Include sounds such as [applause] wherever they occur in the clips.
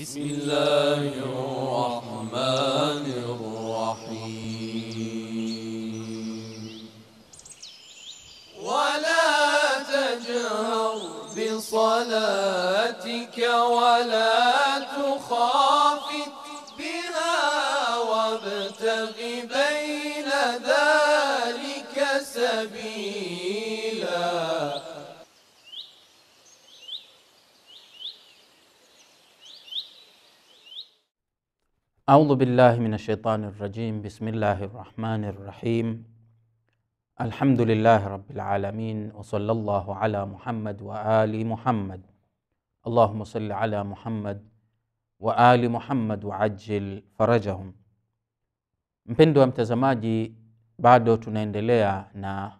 بسم الله الرحمن الرحيم ولا تجهر بصلاتك ولا تخافت بها وابتغ بين ذلك سبيلا أعوذ بالله من الشيطان الرجيم بسم الله الرحمن الرحيم الحمد لله رب العالمين وصلى الله على محمد وآل محمد اللهم صل على محمد وآل محمد وعجل فرجهم Mpendwa mtazamaji, bado tunaendelea na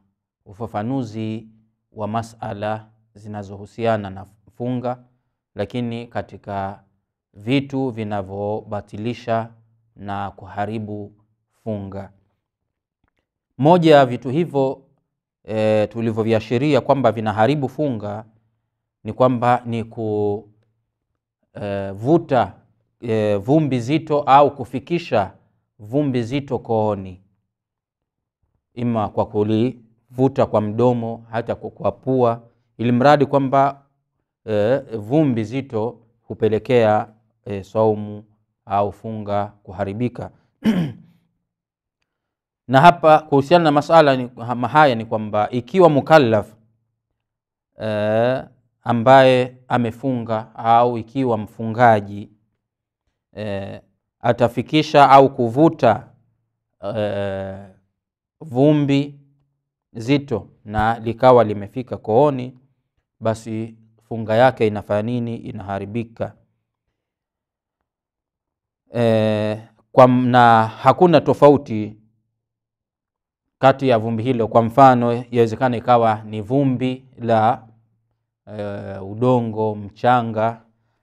ufafanuzi wa masala zinazohusiana na funga, lakini katika vitu vinavyobatilisha na kuharibu funga. Moja ya vitu hivyo e, tulivyoviashiria kwamba vinaharibu funga ni kwamba ni kuvuta e, e, vumbi zito au kufikisha vumbi zito kooni, ima kwa kulivuta kwa mdomo, hata kwa pua, ili mradi kwamba e, vumbi zito hupelekea e, saumu au funga kuharibika [clears throat] na hapa kuhusiana na masala ni, haya ni kwamba ikiwa mukallaf e, ambaye amefunga au ikiwa mfungaji e, atafikisha au kuvuta e, vumbi zito na likawa limefika kooni, basi funga yake inafanya nini? Inaharibika. Eh, kwa na hakuna tofauti kati ya vumbi hilo. Kwa mfano, yawezekana ikawa ni vumbi la e, udongo, mchanga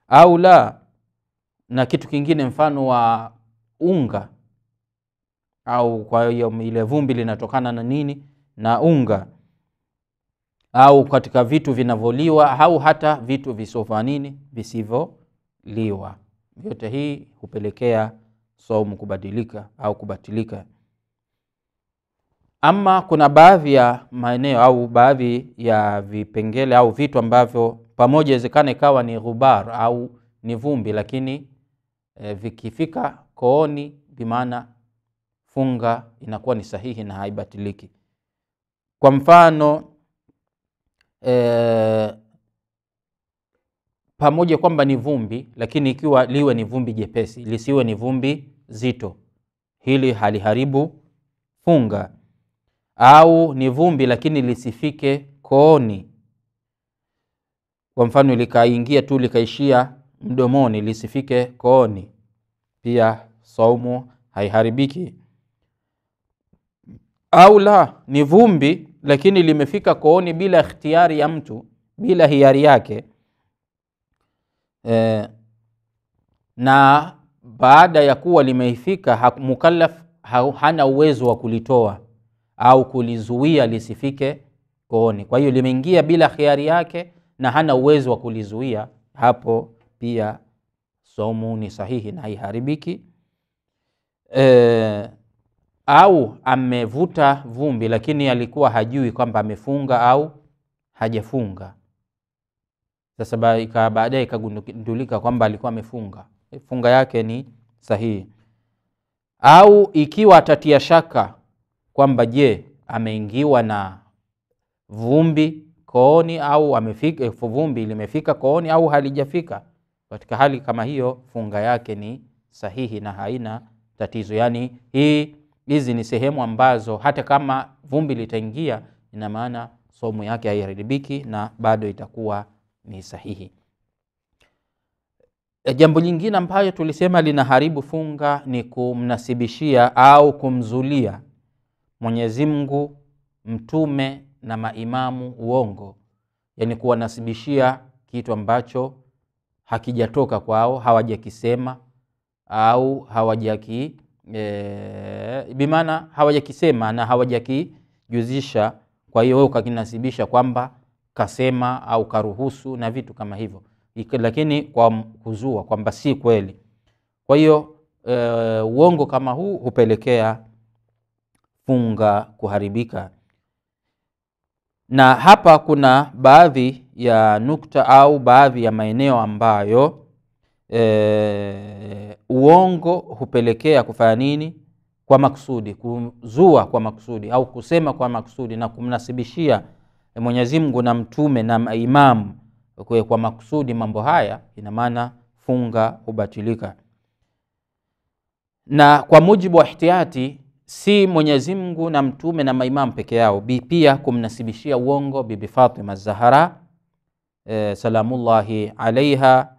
au la na kitu kingine mfano wa unga au kwa hiyo ile vumbi linatokana na nini? Na unga au katika vitu vinavyoliwa au hata vitu visivyo nini, visivyoliwa. Yote hii hupelekea saumu kubadilika au kubatilika. Ama kuna baadhi ya maeneo au baadhi ya vipengele au vitu ambavyo pamoja inawezekana ikawa ni ghubar au ni vumbi, lakini e, vikifika kooni, bimaana funga inakuwa ni sahihi na haibatiliki. Kwa mfano e, pamoja kwamba ni vumbi, lakini ikiwa liwe ni vumbi jepesi, lisiwe ni vumbi zito, hili haliharibu funga. Au ni vumbi lakini lisifike kooni, kwa mfano likaingia tu likaishia mdomoni, lisifike kooni, pia saumu haiharibiki. Au la, ni vumbi lakini limefika kooni bila ikhtiari ya mtu, bila hiari yake e, na baada ya kuwa limeifika mukallaf ha, hana uwezo wa kulitoa au kulizuia lisifike kooni. Kwa hiyo limeingia bila khiari yake na hana uwezo wa kulizuia, hapo pia somu ni sahihi na haiharibiki. E, au amevuta vumbi lakini alikuwa hajui kwamba amefunga au hajafunga sasa baadaye ikagundulika kwamba alikuwa amefunga, funga yake ni sahihi. Au ikiwa atatia shaka kwamba je, ameingiwa na vumbi kooni au amefika, eh, vumbi limefika kooni au halijafika, katika hali kama hiyo funga yake ni sahihi na haina tatizo. Yaani hii hizi ni sehemu ambazo hata kama vumbi litaingia, ina maana somu yake haiharibiki na bado itakuwa ni sahihi. Eh, jambo lingine ambayo tulisema linaharibu funga ni kumnasibishia au kumzulia Mwenyezi Mungu, mtume na maimamu uongo, yaani kuwanasibishia kitu ambacho hakijatoka kwao, hawajakisema au hawajaki e, eh, bimaana hawajakisema na hawajakijuzisha. Kwa hiyo wewe ukakinasibisha kwamba kasema au karuhusu na vitu kama hivyo, lakini kwa kuzua kwamba si kweli. Kwa hiyo e, uongo kama huu hupelekea funga kuharibika. Na hapa kuna baadhi ya nukta au baadhi ya maeneo ambayo e, uongo hupelekea kufanya nini? Kwa makusudi, kuzua kwa makusudi au kusema kwa makusudi na kumnasibishia E, Mwenyezi Mungu na mtume na imamu kwa makusudi mambo haya, ina maana funga hubatilika. Na kwa mujibu wa ihtiyati, si Mwenyezi Mungu na mtume na maimamu peke yao, bi pia kumnasibishia uongo Bibi Fatima Zahara e, salamullahi alaiha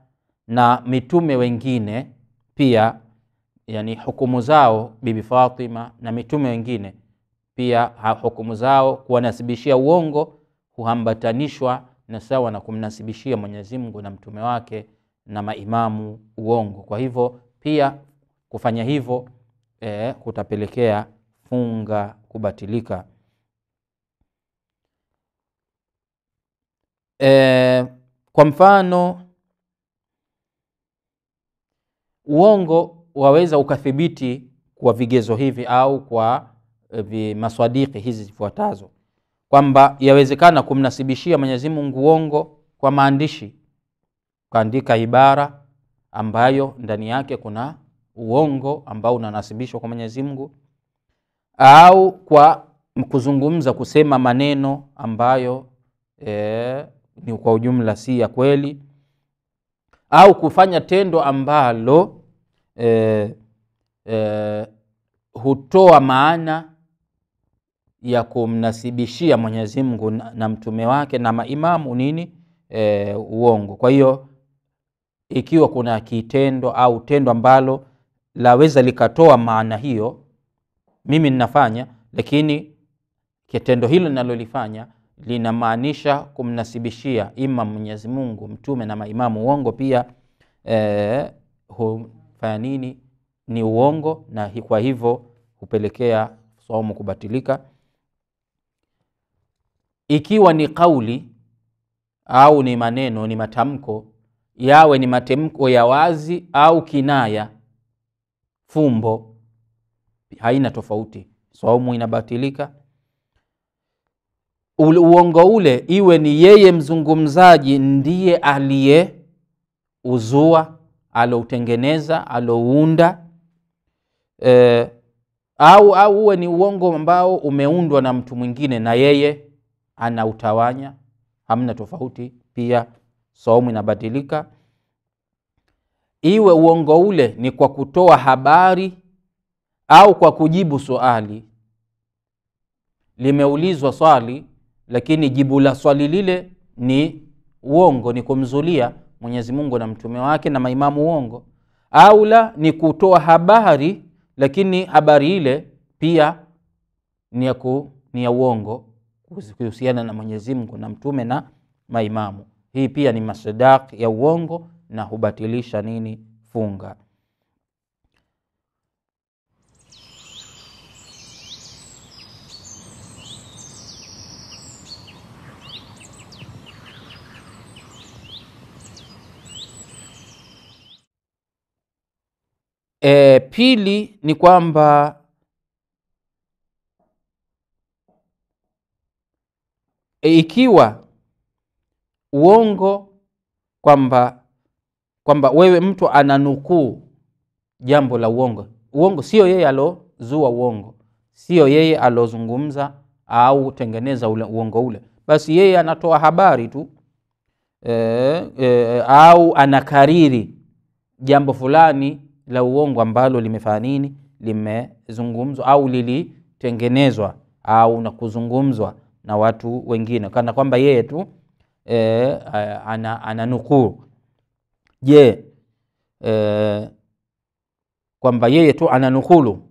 na mitume wengine pia, yani hukumu zao Bibi Fatima na mitume wengine pia hukumu zao kuwanasibishia uongo huambatanishwa na sawa na kumnasibishia Mwenyezi Mungu na mtume wake na maimamu uongo. Kwa hivyo pia kufanya hivyo e, kutapelekea funga kubatilika. E, kwa mfano uongo waweza ukathibiti kwa vigezo hivi au kwa e, maswadiki hizi zifuatazo kwamba yawezekana kumnasibishia Mwenyezi Mungu uongo kwa maandishi, kaandika ibara ambayo ndani yake kuna uongo ambao unanasibishwa kwa Mwenyezi Mungu, au kwa kuzungumza, kusema maneno ambayo e, ni kwa ujumla si ya kweli, au kufanya tendo ambalo e, e, hutoa maana ya kumnasibishia Mwenyezi Mungu na, na mtume wake na maimamu nini e, uongo. Kwa hiyo ikiwa kuna kitendo au tendo ambalo laweza likatoa maana hiyo, mimi ninafanya, lakini kitendo hilo ninalolifanya linamaanisha kumnasibishia ima Mwenyezi Mungu, mtume na maimamu uongo, pia e, hufanya nini? Ni uongo, na kwa hivyo hupelekea saumu kubatilika ikiwa ni kauli au ni maneno, ni matamko, yawe ni matamko ya wazi au kinaya, fumbo, haina tofauti. Saumu inabatilika. Uongo ule iwe ni yeye mzungumzaji ndiye aliye uzua aloutengeneza, alouunda e, au au uwe ni uongo ambao umeundwa na mtu mwingine na yeye anautawanya, hamna tofauti. Pia saumu inabadilika, iwe uongo ule ni kwa kutoa habari au kwa kujibu swali limeulizwa swali, lakini jibu la swali lile ni uongo, ni kumzulia Mwenyezi Mungu na mtume wake na maimamu uongo, au la ni kutoa habari, lakini habari ile pia ni ya uongo kuhusiana na Mwenyezi Mungu na mtume na maimamu. Hii pia ni masadaq ya uongo na hubatilisha nini funga. E, pili ni kwamba E, ikiwa uongo kwamba kwamba wewe mtu ananukuu jambo la uongo. Uongo sio yeye alozua uongo, sio yeye alozungumza au tengeneza ule uongo ule, basi yeye anatoa habari tu e, e, au anakariri jambo fulani la uongo ambalo limefanya nini, limezungumzwa au lilitengenezwa au na kuzungumzwa na watu wengine, kana kwamba yeye tu e, ana, ana nukuu. Je, e, kwamba yeye tu ana nukulu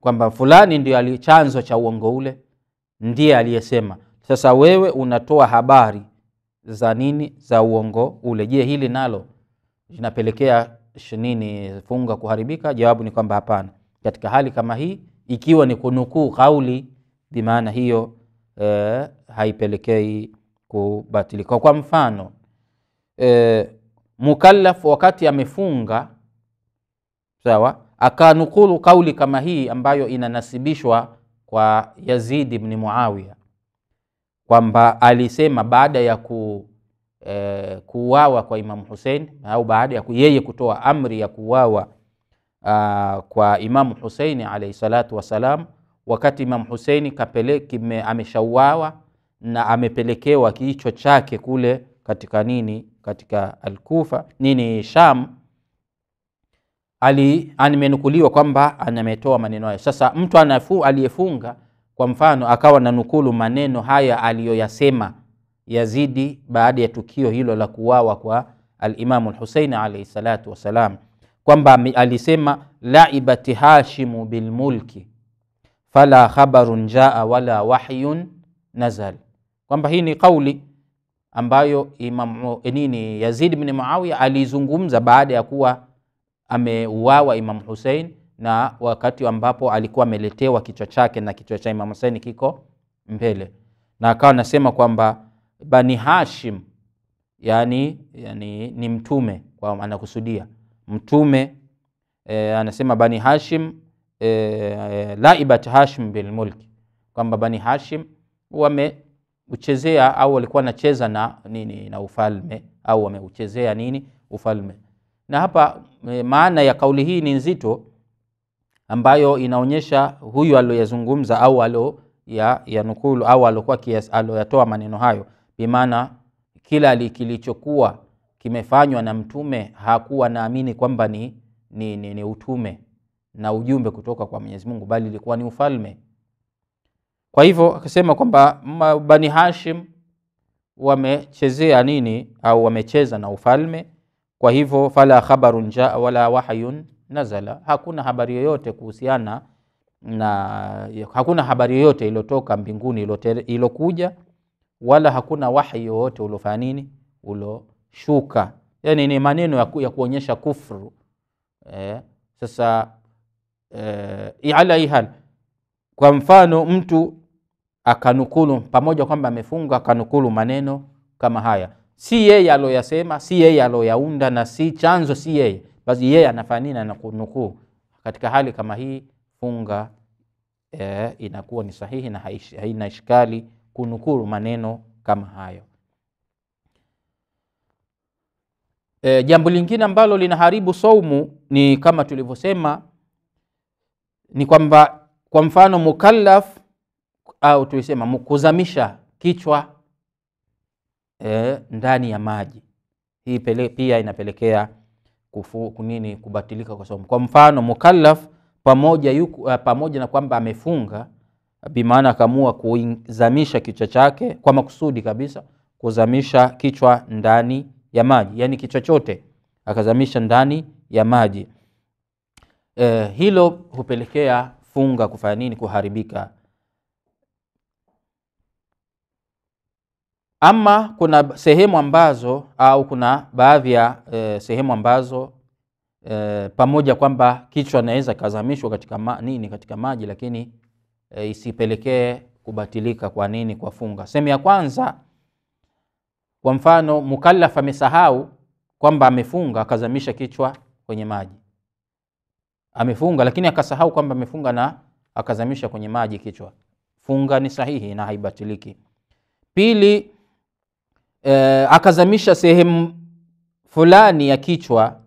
kwamba fulani ndio chanzo cha uongo ule, ndiye aliyesema. Sasa wewe unatoa habari za nini? Za uongo ule. Je, hili nalo linapelekea nini funga kuharibika? Jawabu ni kwamba hapana. Katika hali kama hii, ikiwa ni kunukuu kauli, bimaana hiyo eh, haipelekei kubatilika. Kwa mfano eh, mukallaf wakati amefunga sawa, akanukulu kauli kama hii ambayo inanasibishwa kwa Yazid ibn Muawiya kwamba alisema baada ya ku e, kuuawa kwa Imamu Hussein au baada ya yeye kutoa amri ya kuuawa ah, kwa Imamu Huseini alaihi salatu wassalam wakati Imam Huseini ameshauawa na amepelekewa kichwa chake kule katika nini, katika Alkufa nini Sham, ali amenukuliwa kwamba anametoa maneno hayo. Sasa mtu anafu aliyefunga kwa mfano akawa na nukulu maneno haya aliyoyasema Yazidi baada ya tukio hilo la kuwawa kwa Alimamu lhuseini alaihi salatu wassalam, kwamba alisema laibati hashimu bilmulki fala khabarun jaa wala wahyun nazal, kwamba hii ni kauli ambayo Imam eh, nini Yazid bin Muawiya alizungumza baada ya kuwa ameuawa Imam Hussein, na wakati ambapo alikuwa ameletewa kichwa chake na kichwa cha Imam Hussein kiko mbele, na akawa anasema kwamba Bani Hashim yani, yani ni mtume kwa anakusudia mtume e, anasema Bani Hashim e, e, laibat Hashim bil kwamba Bani Hashim wameuchezea au walikuwa wanacheza na nini na ufalme au wameuchezea nini ufalme. Na hapa e, maana ya kauli hii ni nzito, ambayo inaonyesha huyu aliyozungumza au alo ya, ya nukulu au alokuwa aloyatoa maneno hayo, bimaana kila kilichokuwa kimefanywa na mtume hakuwa naamini kwamba ni, ni, ni, ni utume na ujumbe kutoka kwa Mwenyezi Mungu, bali ilikuwa ni ufalme. Kwa hivyo akasema kwamba Bani Hashim wamechezea nini au wamecheza na ufalme. Kwa hivyo fala khabarun jaa wala wahyun nazala, hakuna habari yoyote kuhusiana na hakuna habari yoyote iliyotoka mbinguni iliyokuja, wala hakuna wahi yoyote uliofanya nini uloshuka. Yani ni maneno ya, ku, ya kuonyesha kufru eh. Sasa e, ala kwa mfano mtu akanukulu pamoja kwamba amefunga akanukulu maneno kama haya, si yeye aloyasema, si yeye aloyaunda na si chanzo, si yeye basi, yeye anafanya nini? Anakunukuu. Katika hali kama hii funga e, inakuwa ni sahihi na haina ishikali kunukuru maneno kama hayo. E, jambo lingine ambalo linaharibu saumu ni kama tulivyosema ni kwamba kwa mfano mukallaf au tuisema kuzamisha kichwa e, ndani ya maji hii pele, pia inapelekea kufu, kunini kubatilika kwa somo. Kwa mfano mukallaf pamoja, yuku, eh, pamoja na kwamba amefunga bimaana akaamua kuzamisha kichwa chake kwa makusudi kabisa, kuzamisha kichwa ndani ya maji, yaani kichwa chote akazamisha ndani ya maji eh, hilo hupelekea funga kufanya nini? Kuharibika. Ama kuna sehemu ambazo au kuna baadhi ya eh, sehemu ambazo eh, pamoja kwamba kichwa naweza kazamishwa katika ma, nini katika maji lakini eh, isipelekee kubatilika kwa nini kwa funga. Sehemu ya kwanza, kwa mfano mukallaf amesahau kwamba amefunga akazamisha kichwa kwenye maji amefunga lakini akasahau kwamba amefunga na akazamisha kwenye maji kichwa. Funga ni sahihi na haibatiliki. Pili, e, akazamisha sehemu fulani ya kichwa,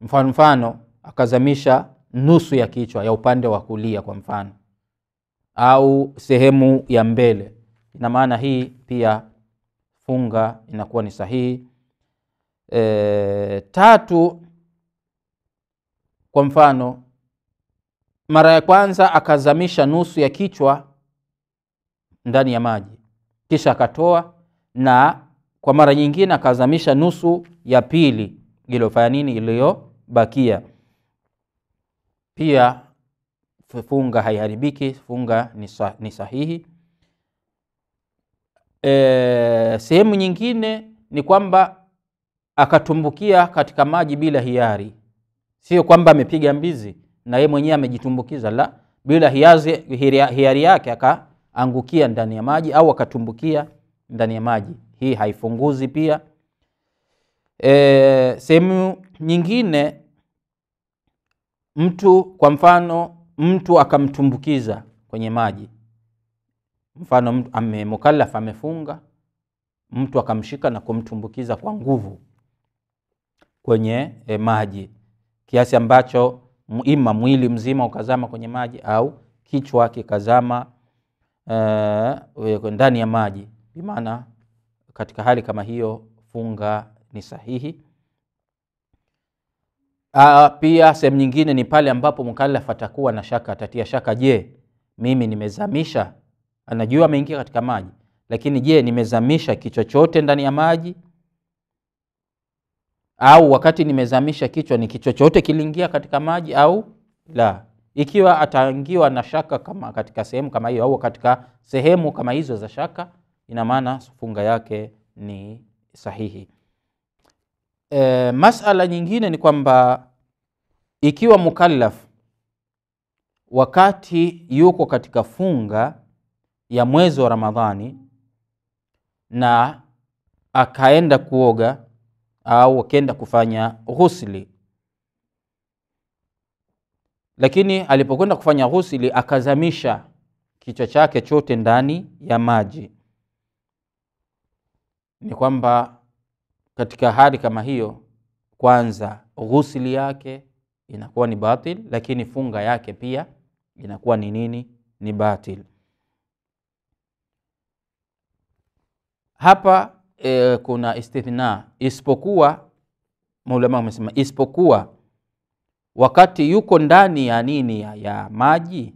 mfano mfano akazamisha nusu ya kichwa ya upande wa kulia kwa mfano, au sehemu ya mbele. Ina maana hii pia funga inakuwa ni sahihi. E, tatu kwa mfano, mara ya kwanza akazamisha nusu ya kichwa ndani ya maji, kisha akatoa, na kwa mara nyingine akazamisha nusu ya pili iliyofanya nini, iliyobakia. Pia funga haiharibiki, funga ni sahihi. E, sehemu nyingine ni kwamba akatumbukia katika maji bila hiari sio kwamba amepiga mbizi na yeye mwenyewe amejitumbukiza, la, bila hiazi, hiari yake akaangukia ndani ya maji au akatumbukia ndani ya maji. Hii haifunguzi pia. E, sehemu nyingine mtu kwa mfano mtu akamtumbukiza kwenye maji, mfano ame, amefunga, mtu akamshika na kumtumbukiza kwa nguvu kwenye e, maji kiasi ambacho ima mwili mzima ukazama kwenye maji au kichwa kikazama uh, ndani ya maji. Bimaana katika hali kama hiyo funga ni sahihi. A, pia sehemu nyingine ni pale ambapo mukallaf atakuwa na shaka, atatia shaka, je, mimi nimezamisha? Anajua ameingia katika maji, lakini je, nimezamisha kichochote ndani ya maji au wakati nimezamisha kichwa ni kichwa chote kiliingia katika maji au la. Ikiwa ataingiwa na shaka kama katika sehemu kama hiyo au katika sehemu kama hizo za shaka, ina maana funga yake ni sahihi. E, masala nyingine ni kwamba ikiwa mukallaf wakati yuko katika funga ya mwezi wa Ramadhani na akaenda kuoga au wakenda kufanya ghusli, lakini alipokwenda kufanya ghusli akazamisha kichwa chake chote ndani ya maji, ni kwamba katika hali kama hiyo, kwanza ghusli yake inakuwa ni batil, lakini funga yake pia inakuwa ni nini? Ni batil. Hapa e, kuna istithna, isipokuwa maulama wamesema isipokuwa wakati yuko ndani ya nini ya, ya maji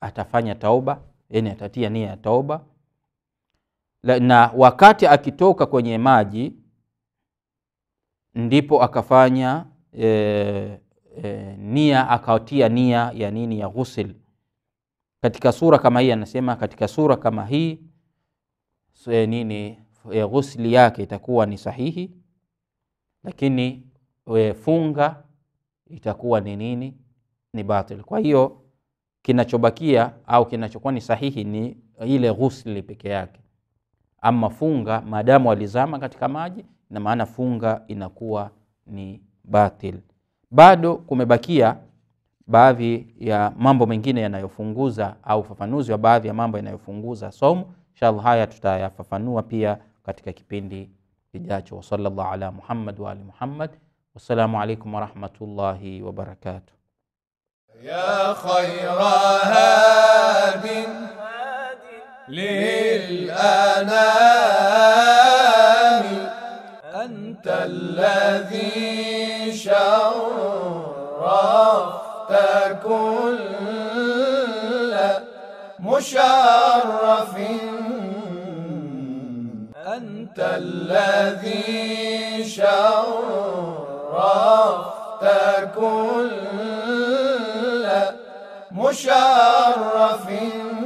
atafanya tauba, yani atatia nia ya tauba, na wakati akitoka kwenye maji ndipo akafanya e, e, nia akatia nia ya nini ya ghusl. Katika sura kama hii anasema, katika sura kama hii so, e, nini e, ghusli yake itakuwa ni sahihi, lakini e, funga itakuwa ni nini? Ni batil. Kwa hiyo kinachobakia au kinachokuwa ni sahihi ni ile ghusli peke yake. Ama funga maadamu alizama katika maji, na maana funga inakuwa ni batil. Bado kumebakia baadhi ya mambo mengine yanayofunguza au ufafanuzi wa baadhi ya mambo yanayofunguza somo. Inshallah, haya tutayafafanua pia. katika kipindi kijacho. wa sallallahu ala Muhammad wa ali Muhammad. Wassalamu alaikum wa rahmatullahi wa barakatuh. ya khayra hadin lilanami anta alladhi sharafta kulla musharrafin الذي شرفت كل مشرف